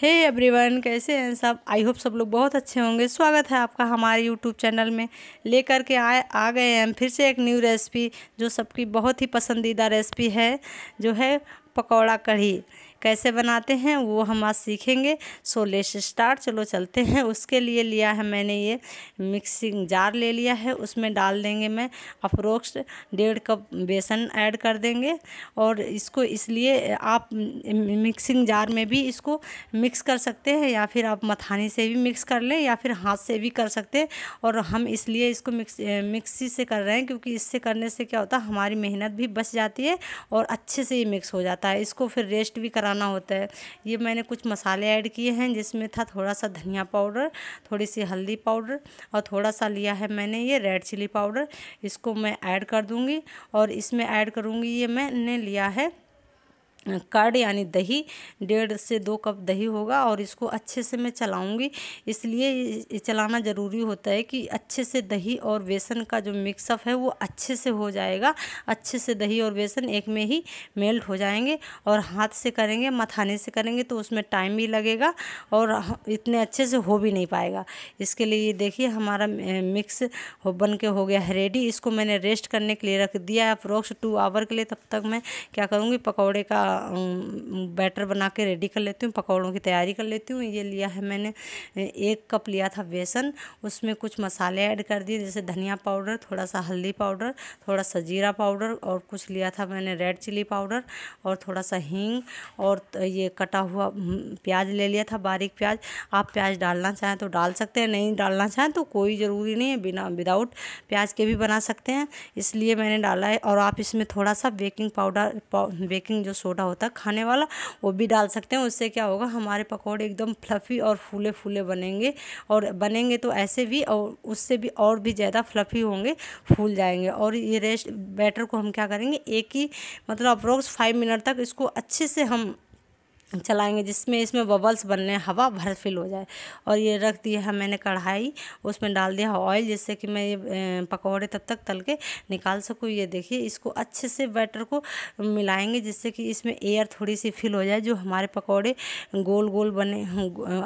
हे hey everyone कैसे हैं सब आई होप सब लोग बहुत अच्छे होंगे स्वागत है आपका हमारे यूट्यूब चैनल में लेकर के आए आ गए हैं फिर से एक न्यू रेसिपी जो सबकी बहुत ही पसंदीदा रेसिपी है जो है पकौड़ा कढ़ी कैसे बनाते हैं वो हम आज सीखेंगे सो लेस स्टार्ट चलो चलते हैं उसके लिए लिया है मैंने ये मिक्सिंग जार ले लिया है उसमें डाल देंगे मैं अप्रोक्स डेढ़ कप बेसन ऐड कर देंगे और इसको इसलिए आप मिक्सिंग जार में भी इसको मिक्स कर सकते हैं या फिर आप मथानी से भी मिक्स कर लें या फिर हाथ से भी कर सकते हैं और हम इसलिए इसको मिक्स मिक्सी से कर रहे हैं क्योंकि इससे करने से क्या होता है हमारी मेहनत भी बच जाती है और अच्छे से ये मिक्स हो जाता है इसको फिर रेस्ट भी कराना बनाना होता है ये मैंने कुछ मसाले ऐड किए हैं जिसमें था थोड़ा सा धनिया पाउडर थोड़ी सी हल्दी पाउडर और थोड़ा सा लिया है मैंने ये रेड चिली पाउडर इसको मैं ऐड कर दूँगी और इसमें ऐड करूँगी ये मैंने लिया है कर्ड यानी दही डेढ़ से दो कप दही होगा और इसको अच्छे से मैं चलाऊंगी इसलिए चलाना ज़रूरी होता है कि अच्छे से दही और बेसन का जो मिक्सअप है वो अच्छे से हो जाएगा अच्छे से दही और बेसन एक में ही मेल्ट हो जाएंगे और हाथ से करेंगे मथाने से करेंगे तो उसमें टाइम भी लगेगा और इतने अच्छे से हो भी नहीं पाएगा इसके लिए देखिए हमारा मिक्स हो बन के हो गया है रेडी इसको मैंने रेस्ट करने के लिए रख दिया है अप्रोक्स टू आवर के लिए तब तक मैं क्या करूँगी पकौड़े का बैटर बना के रेडी कर लेती हूँ पकौड़ों की तैयारी कर लेती हूँ ये लिया है मैंने एक कप लिया था बेसन उसमें कुछ मसाले ऐड कर दिए जैसे धनिया पाउडर थोड़ा सा हल्दी पाउडर थोड़ा सा जीरा पाउडर और कुछ लिया था मैंने रेड चिली पाउडर और थोड़ा सा हींग और ये कटा हुआ प्याज ले लिया था बारीक प्याज आप प्याज डालना चाहें तो डाल सकते हैं नहीं डालना चाहें तो कोई ज़रूरी नहीं है बिना विदाउट प्याज के भी बना सकते हैं इसलिए मैंने डाला है और आप इसमें थोड़ा सा बेकिंग पाउडर बेकिंग जो सोडा होता है खाने वाला वो भी डाल सकते हैं उससे क्या होगा हमारे पकौड़े एकदम फ्लफ़ी और फूले फूले बनेंगे और बनेंगे तो ऐसे भी और उससे भी और भी ज़्यादा फ्लफ़ी होंगे फूल जाएंगे और ये रेस्ट बैटर को हम क्या करेंगे एक ही मतलब अप्रोक्स फाइव मिनट तक इसको अच्छे से हम चलाएंगे जिसमें इसमें बबल्स बनने हवा भर फिल हो जाए और ये रख दिया है मैंने कढ़ाई उसमें डाल दिया ऑयल जिससे कि मैं ये पकौड़े तब तक तल के निकाल सकूँ ये देखिए इसको अच्छे से बैटर को मिलाएंगे जिससे कि इसमें एयर थोड़ी सी फिल हो जाए जो हमारे पकौड़े गोल गोल बने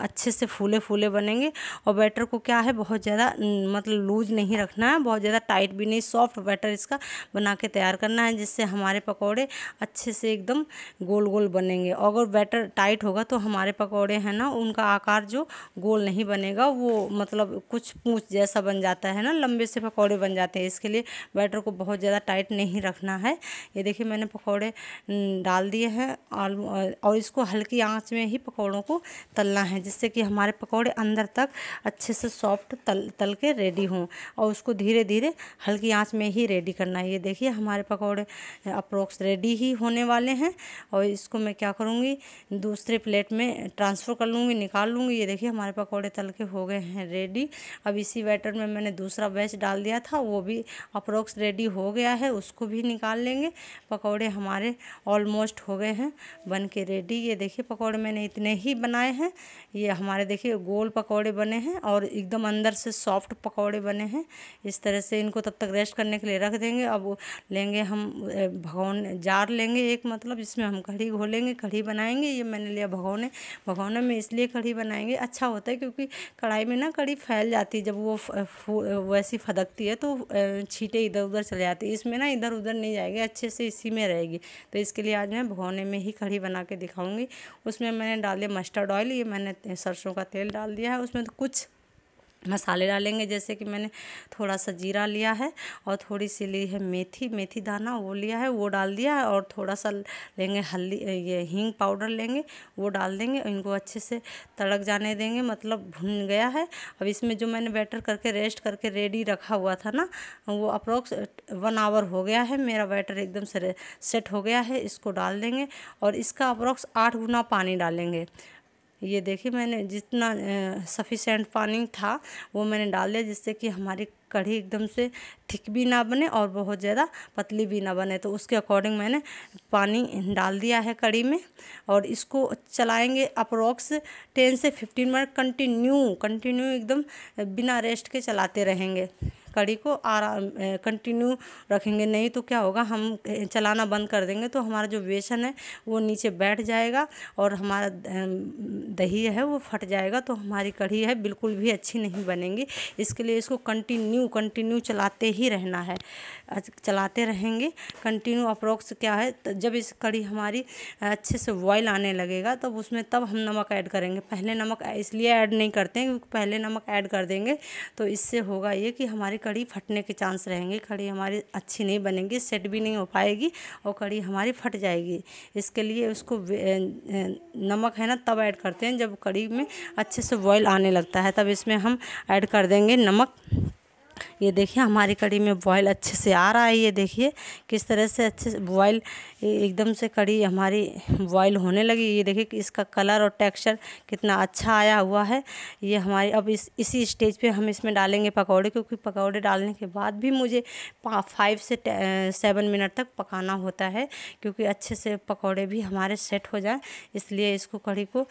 अच्छे से फूले फूले बनेंगे और बैटर को क्या है बहुत ज़्यादा मतलब लूज नहीं रखना है बहुत ज़्यादा टाइट भी नहीं सॉफ्ट बैटर इसका बना के तैयार करना है जिससे हमारे पकौड़े अच्छे से एकदम गोल गोल बनेंगे और अगर बैटर बैटर टाइट होगा तो हमारे पकौड़े हैं ना उनका आकार जो गोल नहीं बनेगा वो मतलब कुछ पूँछ जैसा बन जाता है ना लंबे से पकौड़े बन जाते हैं इसके लिए बैटर को बहुत ज़्यादा टाइट नहीं रखना है ये देखिए मैंने पकौड़े डाल दिए हैं और इसको हल्की आँच में ही पकौड़ों को तलना है जिससे कि हमारे पकौड़े अंदर तक अच्छे से सॉफ्ट तल तल के रेडी हों और उसको धीरे धीरे हल्की आँच में ही रेडी करना है ये देखिए हमारे पकौड़े अप्रोक्स रेडी ही होने वाले हैं और इसको मैं क्या करूँगी दूसरे प्लेट में ट्रांसफ़र कर लूँगी निकाल लूँगी ये देखिए हमारे पकौड़े तल के हो गए हैं रेडी अब इसी बैटर में मैंने दूसरा बैच डाल दिया था वो भी अप्रोक्स रेडी हो गया है उसको भी निकाल लेंगे पकौड़े हमारे ऑलमोस्ट हो गए हैं बन के रेडी ये देखिए पकौड़े मैंने इतने ही बनाए हैं ये हमारे देखिए गोल पकौड़े बने हैं और एकदम अंदर से सॉफ्ट पकौड़े बने हैं इस तरह से इनको तब तक रेस्ट करने के लिए रख देंगे अब लेंगे हम भगवान जार लेंगे एक मतलब इसमें हम कढ़ी घोलेंगे कढ़ी बनाएंगे बनाएंगे ये मैंने लिया भगौने भगौने में इसलिए कढ़ी बनाएंगे अच्छा होता है क्योंकि कढ़ाई में ना कढ़ी फैल जाती है जब वो वैसी फदकती है तो छीटे इधर उधर चले जाते हैं इसमें ना इधर उधर नहीं जाएगी अच्छे से इसी में रहेगी तो इसके लिए आज मैं भगौने में ही कढ़ी बना के दिखाऊंगी उसमें मैंने डाले मस्टर्ड ऑयल ये मैंने सरसों का तेल डाल दिया है उसमें तो कुछ मसाले डालेंगे जैसे कि मैंने थोड़ा सा जीरा लिया है और थोड़ी सी ली है मेथी मेथी दाना वो लिया है वो डाल दिया है और थोड़ा सा लेंगे हल्दी ये हींग पाउडर लेंगे वो डाल देंगे इनको अच्छे से तड़क जाने देंगे मतलब भुन गया है अब इसमें जो मैंने बैटर करके रेस्ट करके रेडी रखा हुआ था ना वो अप्रोक्स वन आवर हो गया है मेरा बैटर एकदम से सेट हो गया है इसको डाल देंगे और इसका अप्रोक्स आठ गुना पानी डालेंगे ये देखिए मैंने जितना सफिशेंट पानी था वो मैंने डाल दिया जिससे कि हमारी कढ़ी एकदम से थिक भी ना बने और बहुत ज़्यादा पतली भी ना बने तो उसके अकॉर्डिंग मैंने पानी डाल दिया है कढ़ी में और इसको चलाएंगे अप्रोक्स टेन से फिफ्टीन मिनट कंटिन्यू कंटिन्यू एकदम बिना रेस्ट के चलाते रहेंगे कड़ी को आराम कंटिन्यू रखेंगे नहीं तो क्या होगा हम चलाना बंद कर देंगे तो हमारा जो बेसन है वो नीचे बैठ जाएगा और हमारा दही है वो फट जाएगा तो हमारी कढ़ी है बिल्कुल भी अच्छी नहीं बनेंगी इसके लिए इसको कंटिन्यू कंटिन्यू चलाते ही रहना है चलाते रहेंगे कंटिन्यू अप्रोक्स क्या है तो जब इस कड़ी हमारी अच्छे से बॉयल आने लगेगा तब तो उसमें तब हम नमक ऐड करेंगे पहले नमक इसलिए ऐड नहीं करते हैं क्योंकि पहले नमक ऐड कर देंगे तो इससे होगा ये कि हमारी कड़ी फटने के चांस रहेंगे कड़ी हमारी अच्छी नहीं बनेगी सेट भी नहीं हो पाएगी और कड़ी हमारी फट जाएगी इसके लिए उसको नमक है ना तब ऐड करते हैं जब कड़ी में अच्छे से बॉयल आने लगता है तब इसमें हम ऐड कर देंगे नमक ये देखिए हमारी कड़ी में बॉयल अच्छे से आ रहा है ये देखिए किस तरह से अच्छे से बॉयल एकदम से कड़ी हमारी बॉयल होने लगी ये देखिए कि इसका कलर और टेक्सचर कितना अच्छा आया हुआ है ये हमारी अब इस इसी स्टेज पे हम इसमें डालेंगे पकौड़े क्योंकि पकौड़े डालने के बाद भी मुझे फाइव से सेवन मिनट तक पकाना होता है क्योंकि अच्छे से पकौड़े भी हमारे सेट हो जाए इसलिए इसको कड़ी को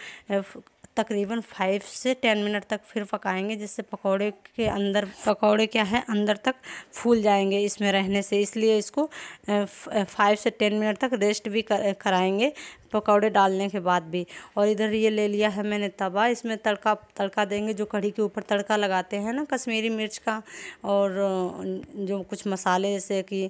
तकरीबन फाइव से टेन मिनट तक फिर पकाएंगे जिससे पकौड़े के अंदर पकौड़े क्या है अंदर तक फूल जाएंगे इसमें रहने से इसलिए इसको फाइव से टेन मिनट तक रेस्ट भी कर, कराएंगे पकौड़े डालने के बाद भी और इधर ये ले लिया है मैंने तवा इसमें तड़का तड़का देंगे जो कढ़ी के ऊपर तड़का लगाते हैं ना कश्मीरी मिर्च का और जो कुछ मसाले जैसे कि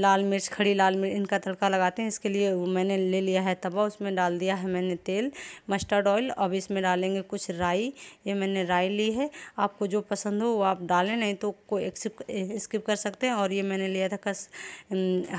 लाल मिर्च खड़ी लाल मिर्च इनका तड़का लगाते हैं इसके लिए मैंने ले लिया है तवा उसमें डाल दिया है मैंने तेल मस्टर्ड ऑयल अब इसमें डालेंगे कुछ राई ये मैंने राई ली है आपको जो पसंद हो वो आप डालें नहीं तो को स्किप कर सकते हैं और ये मैंने लिया था कस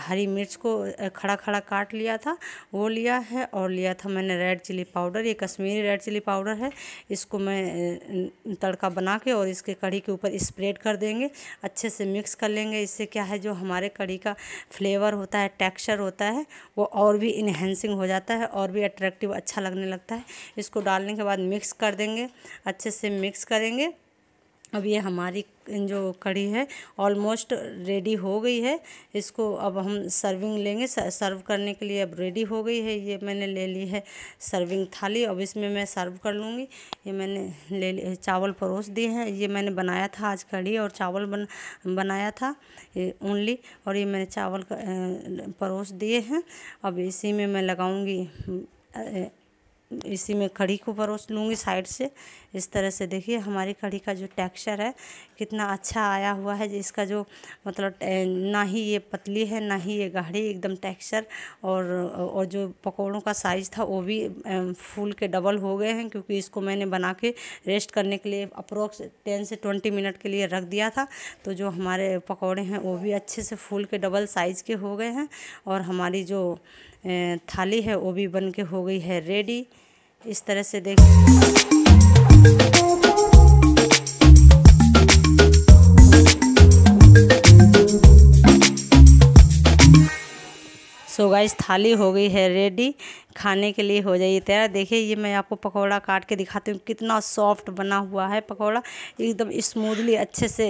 हरी मिर्च को खड़ा खड़ा काट लिया था वो लिया लिया है और लिया था मैंने रेड चिली पाउडर ये कश्मीरी रेड चिली पाउडर है इसको मैं तड़का बना के और इसके कढ़ी के ऊपर स्प्रेड कर देंगे अच्छे से मिक्स कर लेंगे इससे क्या है जो हमारे कढ़ी का फ्लेवर होता है टेक्स्चर होता है वो और भी इन्हेंसिंग हो जाता है और भी अट्रैक्टिव अच्छा लगने लगता है इसको डालने के बाद मिक्स कर देंगे अच्छे से मिक्स करेंगे अब ये हमारी जो कड़ी है ऑलमोस्ट रेडी हो गई है इसको अब हम सर्विंग लेंगे सर्व करने के लिए अब रेडी हो गई है ये मैंने ले ली है सर्विंग थाली अब इसमें मैं सर्व कर लूँगी ये मैंने ले ली चावल परोस दिए हैं ये मैंने बनाया था आज कड़ी और चावल बन बनाया था ये ओनली और ये मैंने चावल परोस दिए हैं अब इसी में मैं लगाऊँगी इसी में कड़ी को परोस लूँगी साइड से इस तरह से देखिए हमारी कढ़ी का जो टेक्सचर है कितना अच्छा आया हुआ है इसका जो मतलब ना ही ये पतली है ना ही ये गाढ़ी एकदम टेक्सचर और और जो पकौड़ों का साइज़ था वो भी फूल के डबल हो गए हैं क्योंकि इसको मैंने बना के रेस्ट करने के लिए अप्रोक्स टेन से ट्वेंटी मिनट के लिए रख दिया था तो जो हमारे पकौड़े हैं वो भी अच्छे से फूल के डबल साइज़ के हो गए हैं और हमारी जो थाली है वो भी बन के हो गई है रेडी इस तरह से देख सो गाइस थाली हो गई है रेडी खाने के लिए हो जाइए तैयार देखिए ये मैं आपको पकौड़ा काट के दिखाती हूँ कितना सॉफ्ट बना हुआ है पकौड़ा एकदम स्मूथली अच्छे से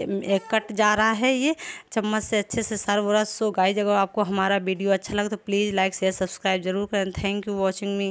कट जा रहा है ये चम्मच से अच्छे से सर्व हो रहा सो गाइस अगर आपको हमारा वीडियो अच्छा लगे तो प्लीज़ लाइक शेयर सब्सक्राइब जरूर करें थैंक यू वॉचिंग मी